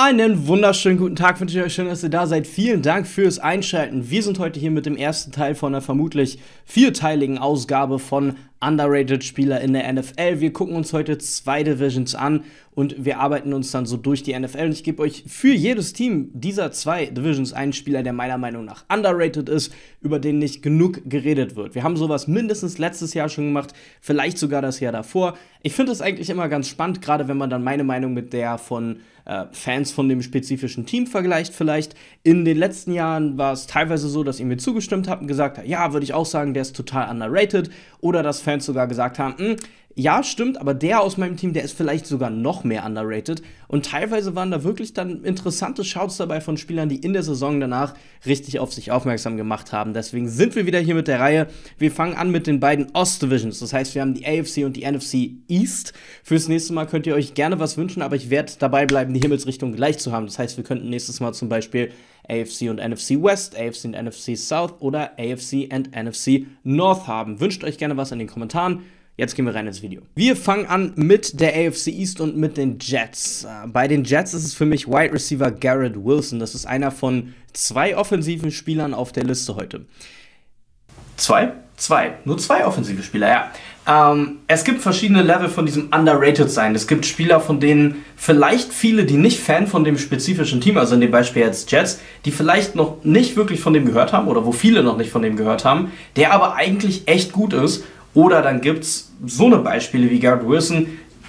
Einen wunderschönen guten Tag wünsche ich euch. Schön, dass ihr da seid. Vielen Dank fürs Einschalten. Wir sind heute hier mit dem ersten Teil von einer vermutlich vierteiligen Ausgabe von underrated Spieler in der NFL. Wir gucken uns heute zwei Divisions an und wir arbeiten uns dann so durch die NFL. Und ich gebe euch für jedes Team dieser zwei Divisions einen Spieler, der meiner Meinung nach underrated ist, über den nicht genug geredet wird. Wir haben sowas mindestens letztes Jahr schon gemacht, vielleicht sogar das Jahr davor. Ich finde es eigentlich immer ganz spannend, gerade wenn man dann meine Meinung mit der von äh, Fans von dem spezifischen Team vergleicht vielleicht. In den letzten Jahren war es teilweise so, dass ihr mir zugestimmt habt und gesagt habt, ja, würde ich auch sagen, der ist total underrated oder dass Fans sogar gesagt haben, hm, ja, stimmt, aber der aus meinem Team, der ist vielleicht sogar noch mehr underrated. Und teilweise waren da wirklich dann interessante Shouts dabei von Spielern, die in der Saison danach richtig auf sich aufmerksam gemacht haben. Deswegen sind wir wieder hier mit der Reihe. Wir fangen an mit den beiden Ost-Divisions. Das heißt, wir haben die AFC und die NFC East. Fürs nächste Mal könnt ihr euch gerne was wünschen, aber ich werde dabei bleiben, die Himmelsrichtung gleich zu haben. Das heißt, wir könnten nächstes Mal zum Beispiel AFC und NFC West, AFC und NFC South oder AFC und NFC North haben. Wünscht euch gerne was in den Kommentaren. Jetzt gehen wir rein ins Video. Wir fangen an mit der AFC East und mit den Jets. Äh, bei den Jets ist es für mich Wide Receiver Garrett Wilson. Das ist einer von zwei offensiven Spielern auf der Liste heute. Zwei? Zwei. Nur zwei offensive Spieler, ja. Ähm, es gibt verschiedene Level von diesem underrated sein. Es gibt Spieler, von denen vielleicht viele, die nicht Fan von dem spezifischen Team, also in dem Beispiel jetzt Jets, die vielleicht noch nicht wirklich von dem gehört haben oder wo viele noch nicht von dem gehört haben, der aber eigentlich echt gut ist oder dann gibt es so eine Beispiele wie Garrett Wilson.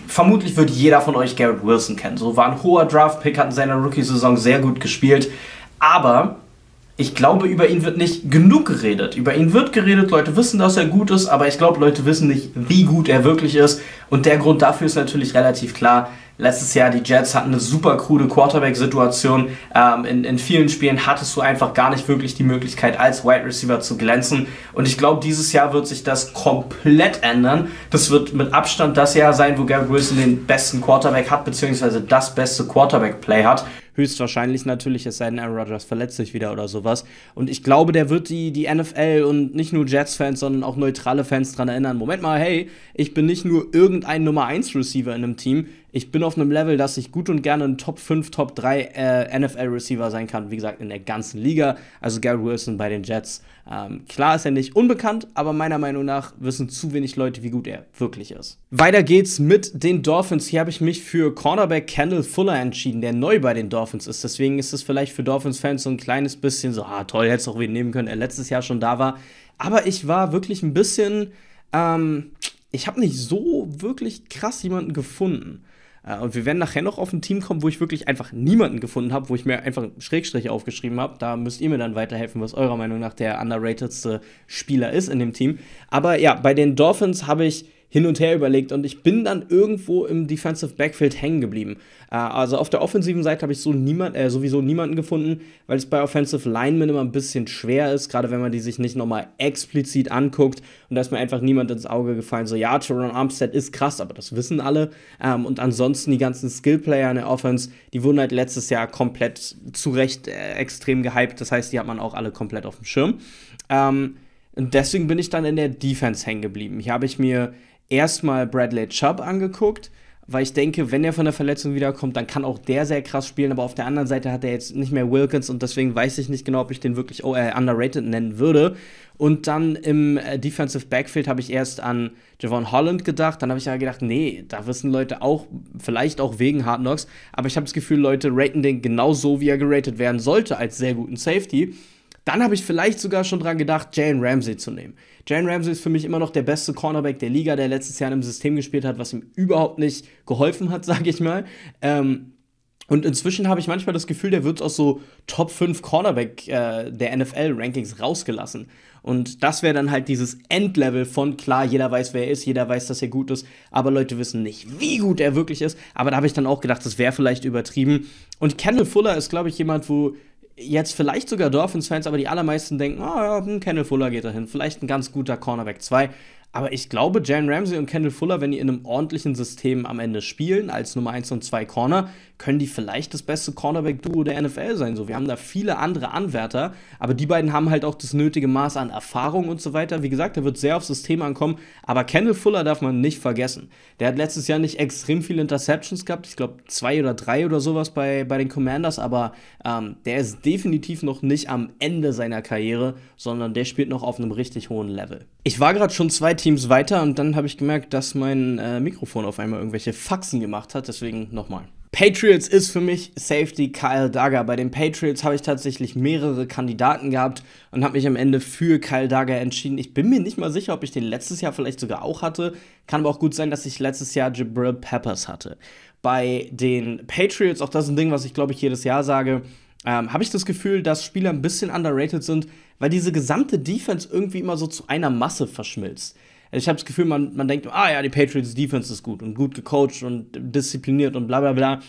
Vermutlich wird jeder von euch Garrett Wilson kennen. So war ein hoher Draft-Pick, hat in seiner Rookie-Saison sehr gut gespielt. Aber ich glaube, über ihn wird nicht genug geredet. Über ihn wird geredet, Leute wissen, dass er gut ist, aber ich glaube, Leute wissen nicht, wie gut er wirklich ist. Und der Grund dafür ist natürlich relativ klar. Letztes Jahr die Jets hatten eine super krude Quarterback-Situation. Ähm, in, in vielen Spielen hattest du einfach gar nicht wirklich die Möglichkeit, als Wide Receiver zu glänzen. Und ich glaube, dieses Jahr wird sich das komplett ändern. Das wird mit Abstand das Jahr sein, wo Gary Wilson den besten Quarterback hat, beziehungsweise das beste Quarterback-Play hat. Höchstwahrscheinlich natürlich, es sei denn, Aaron Rodgers verletzt sich wieder oder sowas. Und ich glaube, der wird die, die NFL und nicht nur Jets-Fans, sondern auch neutrale Fans daran erinnern: Moment mal, hey, ich bin nicht nur irgendein Nummer 1-Receiver in einem Team, ich bin auf einem Level, dass ich gut und gerne ein Top 5, Top 3 äh, NFL-Receiver sein kann. Wie gesagt, in der ganzen Liga. Also Garrett Wilson bei den Jets. Ähm, klar ist er nicht unbekannt, aber meiner Meinung nach wissen zu wenig Leute, wie gut er wirklich ist. Weiter geht's mit den Dolphins. Hier habe ich mich für Cornerback Kendall Fuller entschieden, der neu bei den Dolphins ist. Deswegen ist es vielleicht für Dolphins-Fans so ein kleines bisschen so, ah toll, hätte es auch wen nehmen können, er letztes Jahr schon da war. Aber ich war wirklich ein bisschen, ähm, ich habe nicht so wirklich krass jemanden gefunden. Äh, und wir werden nachher noch auf ein Team kommen, wo ich wirklich einfach niemanden gefunden habe, wo ich mir einfach Schrägstriche aufgeschrieben habe. Da müsst ihr mir dann weiterhelfen, was eurer Meinung nach der underratedste Spieler ist in dem Team. Aber ja, bei den Dolphins habe ich hin und her überlegt und ich bin dann irgendwo im Defensive Backfield hängen geblieben. Äh, also auf der offensiven Seite habe ich so niemand, äh, sowieso niemanden gefunden, weil es bei Offensive Linemen immer ein bisschen schwer ist, gerade wenn man die sich nicht nochmal explizit anguckt und da ist mir einfach niemand ins Auge gefallen. So, ja, Teron Armstead ist krass, aber das wissen alle. Ähm, und ansonsten die ganzen Skillplayer in der Offense, die wurden halt letztes Jahr komplett zu Recht äh, extrem gehypt. Das heißt, die hat man auch alle komplett auf dem Schirm. Ähm, und deswegen bin ich dann in der Defense hängen geblieben. Hier habe ich mir erstmal Bradley Chubb angeguckt, weil ich denke, wenn er von der Verletzung wiederkommt, dann kann auch der sehr krass spielen, aber auf der anderen Seite hat er jetzt nicht mehr Wilkins und deswegen weiß ich nicht genau, ob ich den wirklich oh, äh, underrated nennen würde. Und dann im äh, Defensive Backfield habe ich erst an Javon Holland gedacht, dann habe ich ja gedacht, nee, da wissen Leute auch, vielleicht auch wegen Hard Knocks, aber ich habe das Gefühl, Leute raten den genau so, wie er geratet werden sollte, als sehr guten Safety. Dann habe ich vielleicht sogar schon dran gedacht, Jalen Ramsey zu nehmen. Jalen Ramsey ist für mich immer noch der beste Cornerback der Liga, der letztes Jahr in einem System gespielt hat, was ihm überhaupt nicht geholfen hat, sage ich mal. Ähm, und inzwischen habe ich manchmal das Gefühl, der wird aus so Top 5 Cornerback äh, der NFL-Rankings rausgelassen. Und das wäre dann halt dieses Endlevel von klar, jeder weiß, wer er ist, jeder weiß, dass er gut ist, aber Leute wissen nicht, wie gut er wirklich ist. Aber da habe ich dann auch gedacht, das wäre vielleicht übertrieben. Und Kendall Fuller ist, glaube ich, jemand, wo jetzt vielleicht sogar Dolphins-Fans, aber die allermeisten denken, ah oh, ja, hm, Kenneth Fuller geht dahin, vielleicht ein ganz guter Cornerback 2. Aber ich glaube, Jalen Ramsey und Kendall Fuller, wenn die in einem ordentlichen System am Ende spielen, als Nummer 1 und 2 Corner, können die vielleicht das beste Cornerback-Duo der NFL sein. So, wir haben da viele andere Anwärter, aber die beiden haben halt auch das nötige Maß an Erfahrung und so weiter. Wie gesagt, da wird sehr aufs System ankommen, aber Kendall Fuller darf man nicht vergessen. Der hat letztes Jahr nicht extrem viele Interceptions gehabt, ich glaube zwei oder drei oder sowas bei, bei den Commanders, aber ähm, der ist definitiv noch nicht am Ende seiner Karriere, sondern der spielt noch auf einem richtig hohen Level. Ich war gerade schon zwei Teams weiter und dann habe ich gemerkt, dass mein äh, Mikrofon auf einmal irgendwelche Faxen gemacht hat. Deswegen nochmal. Patriots ist für mich Safety Kyle Dagger. Bei den Patriots habe ich tatsächlich mehrere Kandidaten gehabt und habe mich am Ende für Kyle Dagger entschieden. Ich bin mir nicht mal sicher, ob ich den letztes Jahr vielleicht sogar auch hatte. Kann aber auch gut sein, dass ich letztes Jahr Jabril Peppers hatte. Bei den Patriots, auch das ist ein Ding, was ich glaube ich jedes Jahr sage, ähm, habe ich das Gefühl, dass Spieler ein bisschen underrated sind, weil diese gesamte Defense irgendwie immer so zu einer Masse verschmilzt. Also ich habe das Gefühl, man, man denkt, ah ja, die Patriots Defense ist gut und gut gecoacht und diszipliniert und bla bla bla.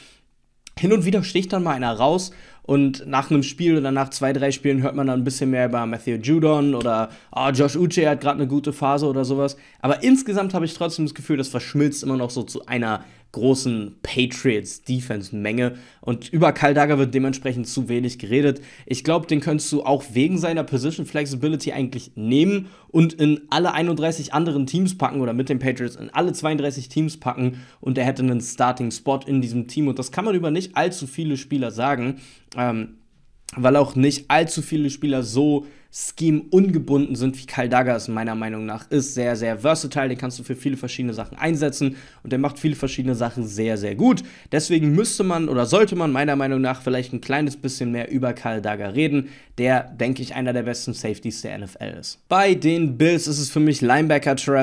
Hin und wieder sticht dann mal einer raus und nach einem Spiel oder nach zwei, drei Spielen hört man dann ein bisschen mehr über Matthew Judon oder oh, Josh Uche hat gerade eine gute Phase oder sowas. Aber insgesamt habe ich trotzdem das Gefühl, das verschmilzt immer noch so zu einer großen Patriots-Defense-Menge. Und über Kaldaga wird dementsprechend zu wenig geredet. Ich glaube, den könntest du auch wegen seiner Position Flexibility eigentlich nehmen und in alle 31 anderen Teams packen oder mit den Patriots in alle 32 Teams packen und er hätte einen Starting-Spot in diesem Team. Und das kann man über nicht allzu viele Spieler sagen, ähm, weil auch nicht allzu viele Spieler so Scheme ungebunden sind, wie Kyle Dagger es meiner Meinung nach ist. Sehr, sehr versatile, den kannst du für viele verschiedene Sachen einsetzen und der macht viele verschiedene Sachen sehr, sehr gut. Deswegen müsste man oder sollte man meiner Meinung nach vielleicht ein kleines bisschen mehr über Kyle Dagger reden, der, denke ich, einer der besten Safeties der NFL ist. Bei den Bills ist es für mich Linebacker Trevor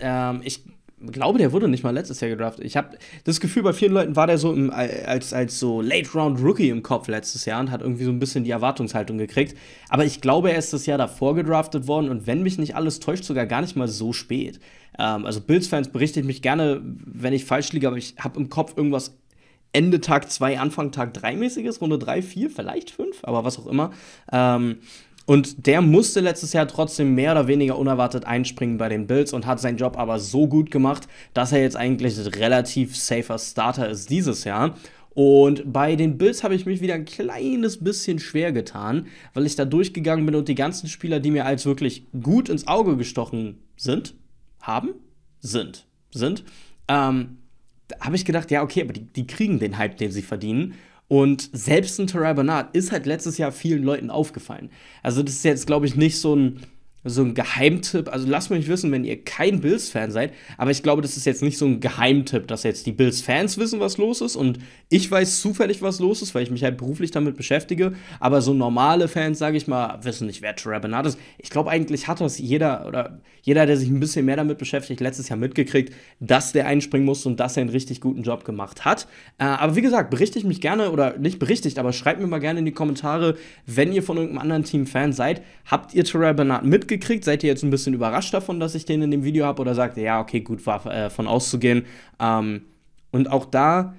Ähm, ich glaube, der wurde nicht mal letztes Jahr gedraftet. Ich habe das Gefühl, bei vielen Leuten war der so im, als, als so Late-Round-Rookie im Kopf letztes Jahr und hat irgendwie so ein bisschen die Erwartungshaltung gekriegt. Aber ich glaube, er ist das Jahr davor gedraftet worden und wenn mich nicht alles täuscht, sogar gar nicht mal so spät. Ähm, also Bills-Fans berichte ich mich gerne, wenn ich falsch liege, aber ich habe im Kopf irgendwas Ende Tag 2, Anfang Tag 3 mäßiges, Runde 3, 4, vielleicht 5, aber was auch immer. Ähm, und der musste letztes Jahr trotzdem mehr oder weniger unerwartet einspringen bei den Bills und hat seinen Job aber so gut gemacht, dass er jetzt eigentlich ein relativ safer Starter ist dieses Jahr. Und bei den Bills habe ich mich wieder ein kleines bisschen schwer getan, weil ich da durchgegangen bin und die ganzen Spieler, die mir als wirklich gut ins Auge gestochen sind, haben, sind, sind, ähm, habe ich gedacht, ja, okay, aber die, die kriegen den Hype, den sie verdienen. Und selbst ein Terry Bernard ist halt letztes Jahr vielen Leuten aufgefallen. Also das ist jetzt, glaube ich, nicht so ein so ein Geheimtipp. Also lasst mich wissen, wenn ihr kein Bills-Fan seid. Aber ich glaube, das ist jetzt nicht so ein Geheimtipp, dass jetzt die Bills-Fans wissen, was los ist. Und ich weiß zufällig, was los ist, weil ich mich halt beruflich damit beschäftige. Aber so normale Fans, sage ich mal, wissen nicht, wer Trevor Bernard ist. Ich glaube, eigentlich hat das jeder oder jeder, der sich ein bisschen mehr damit beschäftigt, letztes Jahr mitgekriegt, dass der einspringen muss und dass er einen richtig guten Job gemacht hat. Äh, aber wie gesagt, berichtigt mich gerne oder nicht berichtigt, aber schreibt mir mal gerne in die Kommentare, wenn ihr von irgendeinem anderen Team Fan seid, habt ihr Trevor Bernard mitgekriegt? gekriegt? Seid ihr jetzt ein bisschen überrascht davon, dass ich den in dem Video habe? Oder sagt ihr, ja, okay, gut, war äh, von auszugehen? Ähm, und auch da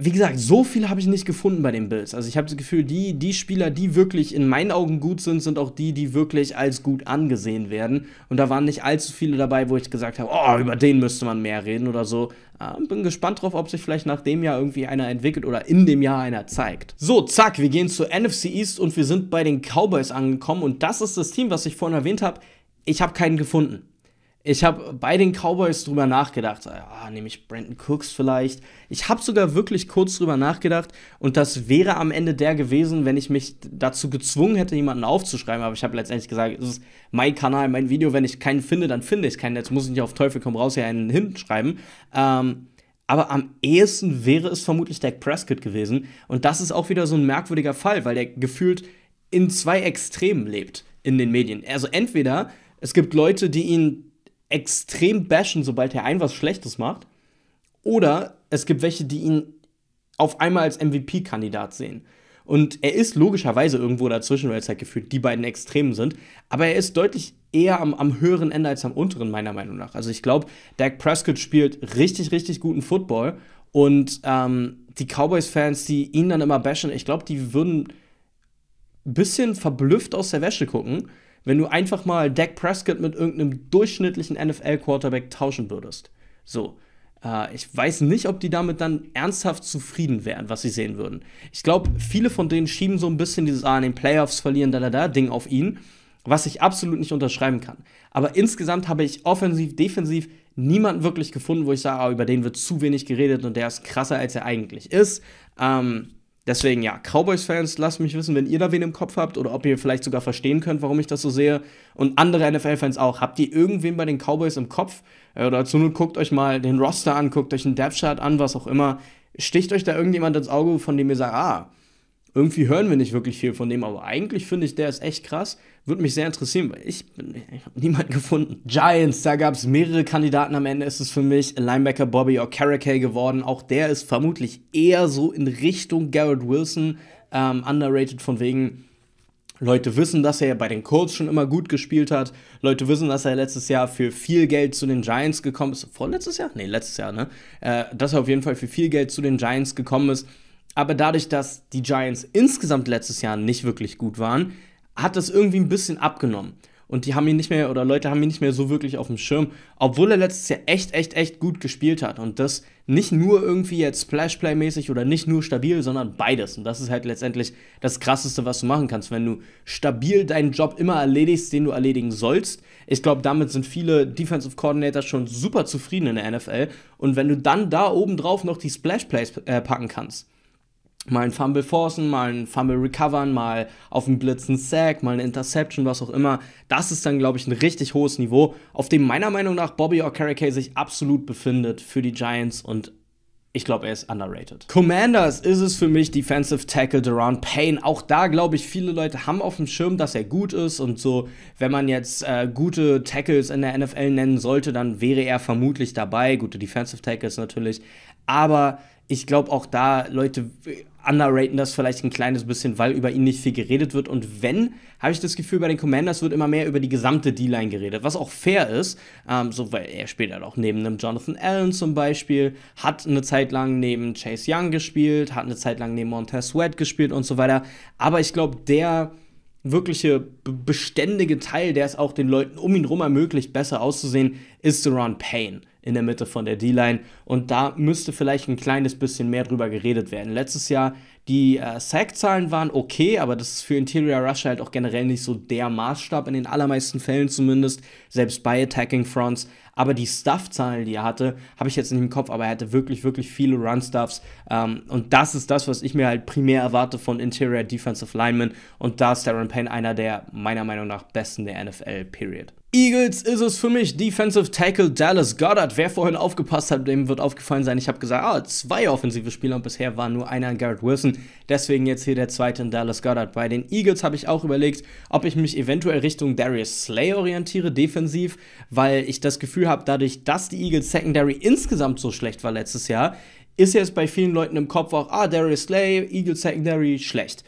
wie gesagt, so viele habe ich nicht gefunden bei den Bills. Also ich habe das Gefühl, die, die Spieler, die wirklich in meinen Augen gut sind, sind auch die, die wirklich als gut angesehen werden. Und da waren nicht allzu viele dabei, wo ich gesagt habe, oh, über den müsste man mehr reden oder so. Äh, bin gespannt drauf, ob sich vielleicht nach dem Jahr irgendwie einer entwickelt oder in dem Jahr einer zeigt. So, zack, wir gehen zur NFC East und wir sind bei den Cowboys angekommen. Und das ist das Team, was ich vorhin erwähnt habe. Ich habe keinen gefunden. Ich habe bei den Cowboys drüber nachgedacht, ah, nehme ich Brandon Cooks vielleicht. Ich habe sogar wirklich kurz drüber nachgedacht und das wäre am Ende der gewesen, wenn ich mich dazu gezwungen hätte, jemanden aufzuschreiben. Aber ich habe letztendlich gesagt, es ist mein Kanal, mein Video. Wenn ich keinen finde, dann finde ich keinen. Jetzt muss ich nicht auf Teufel komm raus hier einen hinschreiben. Ähm, aber am ehesten wäre es vermutlich Dak Prescott gewesen. Und das ist auch wieder so ein merkwürdiger Fall, weil der gefühlt in zwei Extremen lebt in den Medien. Also entweder es gibt Leute, die ihn extrem bashen, sobald er ein was Schlechtes macht. Oder es gibt welche, die ihn auf einmal als MVP-Kandidat sehen. Und er ist logischerweise irgendwo dazwischen, weil es halt gefühlt die beiden Extremen sind. Aber er ist deutlich eher am, am höheren Ende als am unteren, meiner Meinung nach. Also ich glaube, Dak Prescott spielt richtig, richtig guten Football. Und ähm, die Cowboys-Fans, die ihn dann immer bashen, ich glaube, die würden ein bisschen verblüfft aus der Wäsche gucken wenn du einfach mal Dak Prescott mit irgendeinem durchschnittlichen NFL-Quarterback tauschen würdest. So. Äh, ich weiß nicht, ob die damit dann ernsthaft zufrieden wären, was sie sehen würden. Ich glaube, viele von denen schieben so ein bisschen dieses Ah, in den Playoffs verlieren, da, da, da, Ding auf ihn, was ich absolut nicht unterschreiben kann. Aber insgesamt habe ich offensiv, defensiv niemanden wirklich gefunden, wo ich sage, ah, über den wird zu wenig geredet und der ist krasser, als er eigentlich ist. Ähm, Deswegen ja, Cowboys-Fans, lasst mich wissen, wenn ihr da wen im Kopf habt oder ob ihr vielleicht sogar verstehen könnt, warum ich das so sehe. Und andere NFL-Fans auch. Habt ihr irgendwen bei den Cowboys im Kopf? Äh, oder zu null guckt euch mal den Roster an, guckt euch einen Depth-Chart an, was auch immer. Sticht euch da irgendjemand ins Auge, von dem ihr sagt, ah, irgendwie hören wir nicht wirklich viel von dem, aber eigentlich finde ich, der ist echt krass. Würde mich sehr interessieren, weil ich, ich habe niemanden gefunden. Giants, da gab es mehrere Kandidaten. Am Ende ist es für mich Linebacker Bobby Okereke geworden. Auch der ist vermutlich eher so in Richtung Garrett Wilson ähm, underrated von wegen. Leute wissen, dass er bei den Colts schon immer gut gespielt hat. Leute wissen, dass er letztes Jahr für viel Geld zu den Giants gekommen ist. Vorletztes Jahr? Nee, letztes Jahr, ne? Äh, dass er auf jeden Fall für viel Geld zu den Giants gekommen ist aber dadurch, dass die Giants insgesamt letztes Jahr nicht wirklich gut waren, hat das irgendwie ein bisschen abgenommen. Und die haben ihn nicht mehr, oder Leute haben ihn nicht mehr so wirklich auf dem Schirm, obwohl er letztes Jahr echt, echt, echt gut gespielt hat. Und das nicht nur irgendwie jetzt Splashplay-mäßig oder nicht nur stabil, sondern beides. Und das ist halt letztendlich das Krasseste, was du machen kannst, wenn du stabil deinen Job immer erledigst, den du erledigen sollst. Ich glaube, damit sind viele Defensive Coordinator schon super zufrieden in der NFL. Und wenn du dann da oben drauf noch die Splashplays äh, packen kannst, mal ein Fumble forcen, mal ein Fumble recovern, mal auf einen Blitz einen Sack, mal eine Interception, was auch immer. Das ist dann, glaube ich, ein richtig hohes Niveau, auf dem meiner Meinung nach Bobby Okereke sich absolut befindet für die Giants und ich glaube, er ist underrated. Commanders ist es für mich Defensive Tackle Deron Payne. Auch da glaube ich, viele Leute haben auf dem Schirm, dass er gut ist und so, wenn man jetzt äh, gute Tackles in der NFL nennen sollte, dann wäre er vermutlich dabei. Gute Defensive Tackles natürlich. Aber ich glaube auch da, Leute underraten das vielleicht ein kleines bisschen, weil über ihn nicht viel geredet wird. Und wenn, habe ich das Gefühl, bei den Commanders wird immer mehr über die gesamte D-Line geredet, was auch fair ist. Ähm, so, weil er spielt halt auch neben einem Jonathan Allen zum Beispiel, hat eine Zeit lang neben Chase Young gespielt, hat eine Zeit lang neben Montez Sweat gespielt und so weiter. Aber ich glaube, der wirkliche beständige Teil, der es auch den Leuten um ihn herum ermöglicht, besser auszusehen, ist Deron Payne in der Mitte von der D-Line. Und da müsste vielleicht ein kleines bisschen mehr drüber geredet werden. Letztes Jahr die äh, Sack-Zahlen waren okay, aber das ist für Interior Rush halt auch generell nicht so der Maßstab, in den allermeisten Fällen zumindest, selbst bei Attacking Fronts. Aber die Stuff-Zahlen, die er hatte, habe ich jetzt nicht im Kopf, aber er hatte wirklich, wirklich viele Run-Stuffs. Ähm, und das ist das, was ich mir halt primär erwarte von Interior Defensive Linemen. Und da ist Darren Payne einer der meiner Meinung nach besten der NFL, period. Eagles ist es für mich, Defensive Tackle Dallas Goddard. Wer vorhin aufgepasst hat, dem wird aufgefallen sein. Ich habe gesagt, ah, zwei offensive Spieler und bisher war nur einer in Garrett Wilson. Deswegen jetzt hier der zweite in Dallas Goddard. Bei den Eagles habe ich auch überlegt, ob ich mich eventuell Richtung Darius Slay orientiere, defensiv, weil ich das Gefühl habe, dadurch, dass die Eagles Secondary insgesamt so schlecht war letztes Jahr, ist jetzt bei vielen Leuten im Kopf auch, ah, Darius Slay, Eagles Secondary schlecht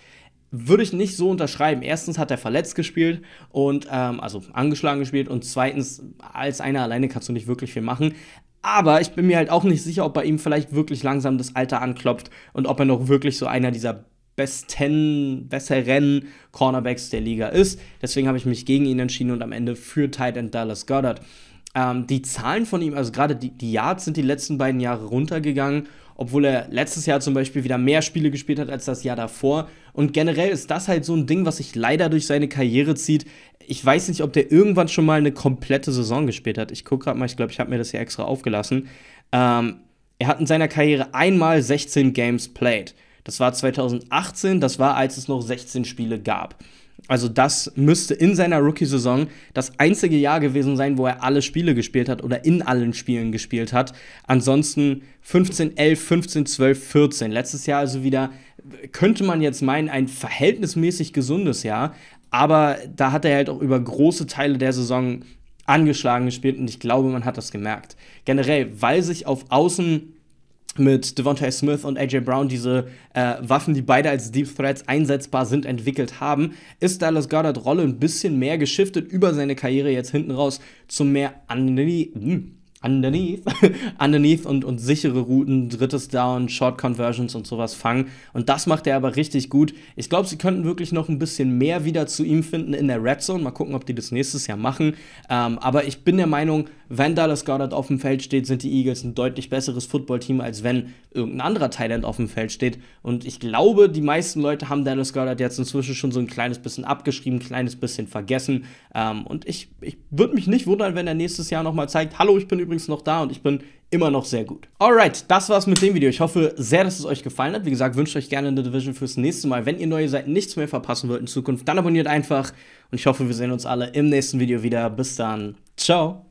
würde ich nicht so unterschreiben. Erstens hat er verletzt gespielt und ähm, also angeschlagen gespielt und zweitens als einer alleine kannst du nicht wirklich viel machen. Aber ich bin mir halt auch nicht sicher, ob bei ihm vielleicht wirklich langsam das Alter anklopft und ob er noch wirklich so einer dieser besten, besseren Cornerbacks der Liga ist. Deswegen habe ich mich gegen ihn entschieden und am Ende für Tight End Dallas Goddard. Ähm, die Zahlen von ihm, also gerade die, die Yards sind die letzten beiden Jahre runtergegangen obwohl er letztes Jahr zum Beispiel wieder mehr Spiele gespielt hat als das Jahr davor. Und generell ist das halt so ein Ding, was sich leider durch seine Karriere zieht. Ich weiß nicht, ob der irgendwann schon mal eine komplette Saison gespielt hat. Ich gucke gerade mal, ich glaube, ich habe mir das hier extra aufgelassen. Ähm, er hat in seiner Karriere einmal 16 Games played. Das war 2018, das war, als es noch 16 Spiele gab. Also das müsste in seiner Rookie-Saison das einzige Jahr gewesen sein, wo er alle Spiele gespielt hat oder in allen Spielen gespielt hat. Ansonsten 15, 11, 15, 12, 14. Letztes Jahr also wieder, könnte man jetzt meinen, ein verhältnismäßig gesundes Jahr. Aber da hat er halt auch über große Teile der Saison angeschlagen gespielt und ich glaube, man hat das gemerkt. Generell, weil sich auf Außen mit Devontae Smith und AJ Brown diese äh, Waffen, die beide als Deep Threats einsetzbar sind, entwickelt haben, ist Dallas Goddard Rolle ein bisschen mehr geschiftet über seine Karriere jetzt hinten raus zum mehr underneath, hm, underneath, und, und sichere Routen, drittes Down, Short Conversions und sowas fangen. Und das macht er aber richtig gut. Ich glaube, sie könnten wirklich noch ein bisschen mehr wieder zu ihm finden in der Red Zone. Mal gucken, ob die das nächstes Jahr machen. Ähm, aber ich bin der Meinung, wenn Dallas Goddard auf dem Feld steht, sind die Eagles ein deutlich besseres Footballteam, als wenn irgendein anderer Thailand auf dem Feld steht. Und ich glaube, die meisten Leute haben Dallas Goddard jetzt inzwischen schon so ein kleines bisschen abgeschrieben, ein kleines bisschen vergessen. Ähm, und ich, ich würde mich nicht wundern, wenn er nächstes Jahr nochmal zeigt, hallo, ich bin übrigens noch da und ich bin immer noch sehr gut. Alright, das war's mit dem Video. Ich hoffe sehr, dass es euch gefallen hat. Wie gesagt, wünscht euch gerne eine Division fürs nächste Mal. Wenn ihr neue Seiten nichts mehr verpassen wollt in Zukunft, dann abonniert einfach. Und ich hoffe, wir sehen uns alle im nächsten Video wieder. Bis dann. Ciao.